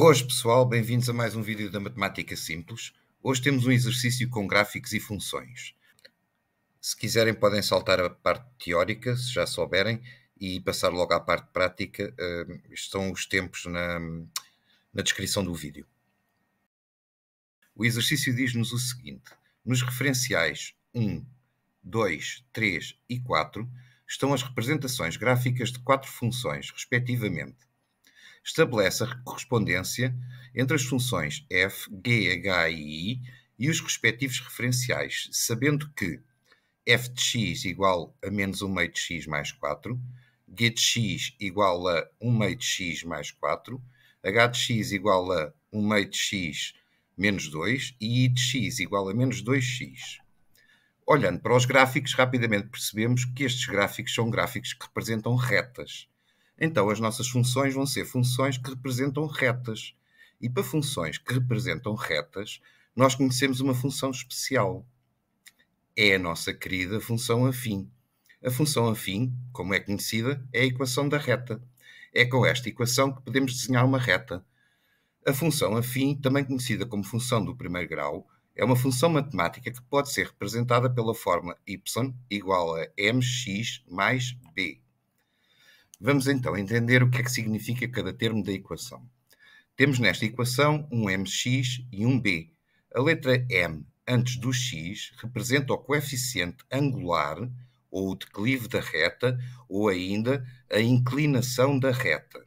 Boas pessoal, bem-vindos a mais um vídeo da Matemática Simples. Hoje temos um exercício com gráficos e funções. Se quiserem podem saltar a parte teórica, se já souberem, e passar logo à parte prática. Uh, hum, estão os tempos na, na descrição do vídeo. O exercício diz-nos o seguinte. Nos referenciais 1, 2, 3 e 4 estão as representações gráficas de quatro funções, respectivamente estabelece a correspondência entre as funções f, g, h e i e os respectivos referenciais, sabendo que f de x igual a menos 1 meio de x mais 4, g de x igual a 1 meio de x mais 4, h de x igual a 1 meio de x menos 2 e i de x igual a menos 2x. Olhando para os gráficos, rapidamente percebemos que estes gráficos são gráficos que representam retas. Então, as nossas funções vão ser funções que representam retas. E para funções que representam retas, nós conhecemos uma função especial. É a nossa querida função afim. A função afim, como é conhecida, é a equação da reta. É com esta equação que podemos desenhar uma reta. A função afim, também conhecida como função do primeiro grau, é uma função matemática que pode ser representada pela forma y igual a mx mais b. Vamos então entender o que é que significa cada termo da equação. Temos nesta equação um mx e um b. A letra m antes do x representa o coeficiente angular, ou o declive da reta, ou ainda a inclinação da reta.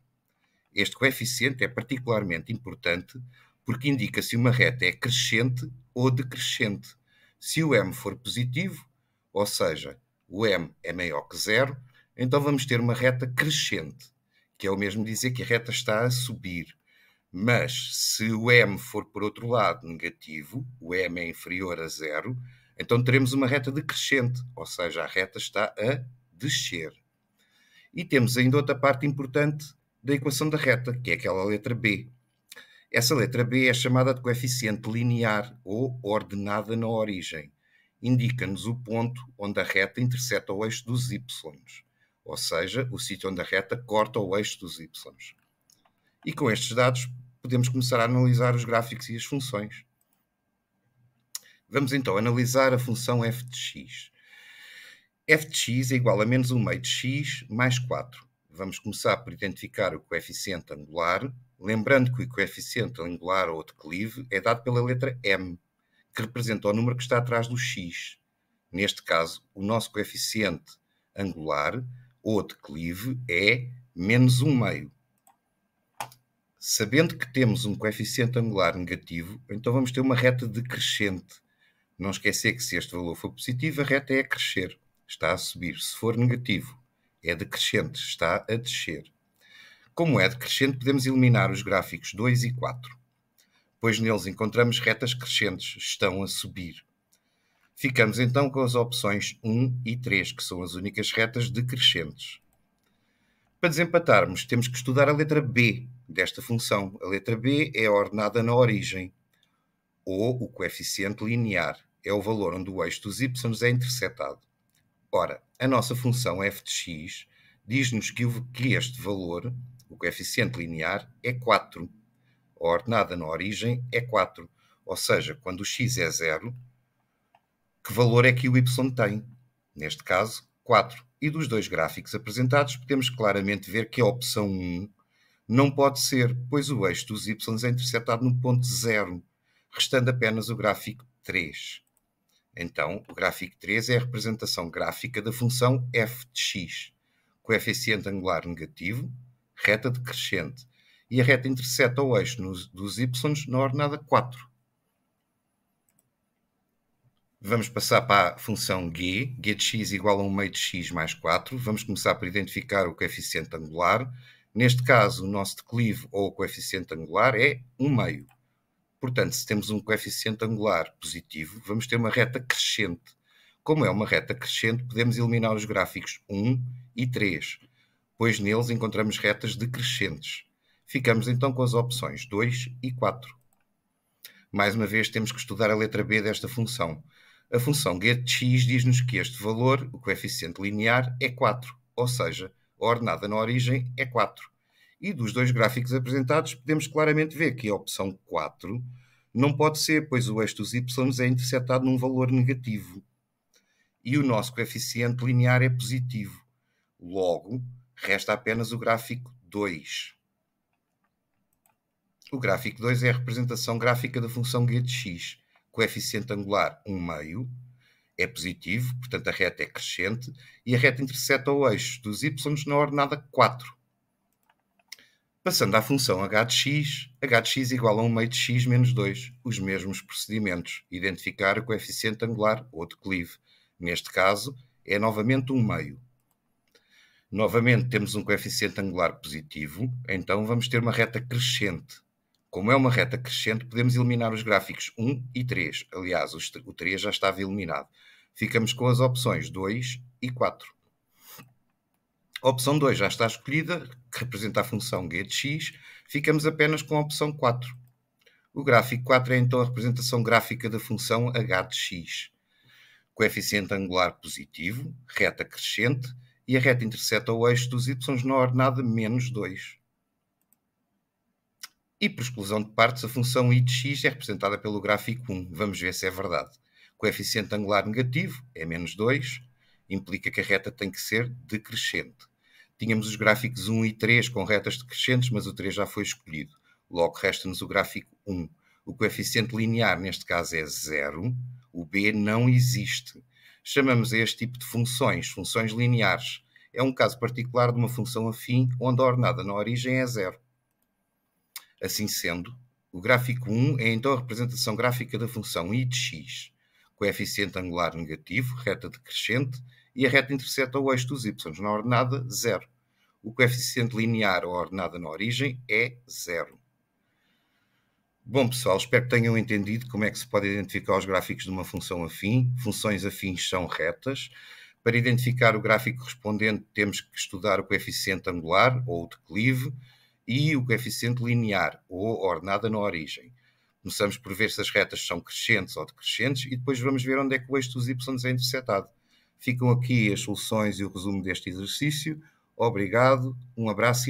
Este coeficiente é particularmente importante porque indica se uma reta é crescente ou decrescente. Se o m for positivo, ou seja, o m é maior que zero, então vamos ter uma reta crescente, que é o mesmo dizer que a reta está a subir. Mas se o m for por outro lado negativo, o m é inferior a zero, então teremos uma reta decrescente, ou seja, a reta está a descer. E temos ainda outra parte importante da equação da reta, que é aquela letra B. Essa letra B é chamada de coeficiente linear ou ordenada na origem. Indica-nos o ponto onde a reta intercepta o eixo dos y ou seja, o sítio onde a reta corta o eixo dos y. E com estes dados podemos começar a analisar os gráficos e as funções. Vamos então analisar a função f de x. f de x é igual a menos 1 meio de x mais 4. Vamos começar por identificar o coeficiente angular, lembrando que o coeficiente angular ou declive é dado pela letra m, que representa o número que está atrás do x. Neste caso, o nosso coeficiente angular o declive é menos 1 meio. Sabendo que temos um coeficiente angular negativo, então vamos ter uma reta decrescente. Não esquecer que se este valor for positivo, a reta é a crescer, está a subir. Se for negativo, é decrescente, está a descer. Como é decrescente, podemos eliminar os gráficos 2 e 4, pois neles encontramos retas crescentes, estão a subir. Ficamos então com as opções 1 e 3, que são as únicas retas decrescentes. Para desempatarmos, temos que estudar a letra B desta função. A letra B é ordenada na origem, ou o coeficiente linear, é o valor onde o eixo dos y é interceptado. Ora, a nossa função f de x diz-nos que, que este valor, o coeficiente linear, é 4. A ordenada na origem é 4, ou seja, quando o x é 0, que valor é que o Y tem? Neste caso, 4. E dos dois gráficos apresentados, podemos claramente ver que a opção 1 não pode ser, pois o eixo dos Y é interceptado no ponto 0, restando apenas o gráfico 3. Então, o gráfico 3 é a representação gráfica da função f de x, coeficiente angular negativo, reta decrescente, e a reta intercepta o eixo nos, dos y na ordenada 4. Vamos passar para a função g. g de x igual a 1 meio de x mais 4. Vamos começar por identificar o coeficiente angular. Neste caso, o nosso declive ou o coeficiente angular é 1 meio. Portanto, se temos um coeficiente angular positivo, vamos ter uma reta crescente. Como é uma reta crescente, podemos eliminar os gráficos 1 e 3, pois neles encontramos retas decrescentes. Ficamos então com as opções 2 e 4. Mais uma vez, temos que estudar a letra B desta função a função getx diz-nos que este valor, o coeficiente linear, é 4, ou seja, a ordenada na origem é 4. E dos dois gráficos apresentados, podemos claramente ver que a opção 4 não pode ser, pois o eixo dos y é interceptado num valor negativo. E o nosso coeficiente linear é positivo. Logo, resta apenas o gráfico 2. O gráfico 2 é a representação gráfica da função getx coeficiente angular 1 meio, é positivo, portanto a reta é crescente, e a reta intercepta o eixo dos y na é ordenada 4. Passando à função h de x, h de x igual a 1 meio de x menos 2, os mesmos procedimentos. Identificar o coeficiente angular ou declive. Neste caso, é novamente 1 meio. Novamente temos um coeficiente angular positivo, então vamos ter uma reta crescente. Como é uma reta crescente, podemos eliminar os gráficos 1 e 3. Aliás, o 3 já estava eliminado. Ficamos com as opções 2 e 4. A opção 2 já está escolhida, que representa a função getX. Ficamos apenas com a opção 4. O gráfico 4 é então a representação gráfica da função h de x. Coeficiente angular positivo, reta crescente e a reta intercepta o eixo dos y na ordenada menos 2. E por exclusão de partes, a função i de x é representada pelo gráfico 1. Vamos ver se é verdade. Coeficiente angular negativo é menos 2, implica que a reta tem que ser decrescente. Tínhamos os gráficos 1 e 3 com retas decrescentes, mas o 3 já foi escolhido. Logo, resta-nos o gráfico 1. O coeficiente linear, neste caso, é zero. O b não existe. Chamamos a este tipo de funções, funções lineares. É um caso particular de uma função afim, onde a ordenada na origem é zero. Assim sendo, o gráfico 1 é então a representação gráfica da função i de x, coeficiente angular negativo, reta decrescente, e a reta intercepta o eixo dos y na ordenada, zero. O coeficiente linear ou ordenada na origem é zero. Bom, pessoal, espero que tenham entendido como é que se pode identificar os gráficos de uma função afim. Funções afins são retas. Para identificar o gráfico correspondente, temos que estudar o coeficiente angular ou o declive, e o coeficiente linear, ou ordenada na origem. Começamos por ver se as retas são crescentes ou decrescentes e depois vamos ver onde é que o eixo dos y é interceptado. Ficam aqui as soluções e o resumo deste exercício. Obrigado, um abraço e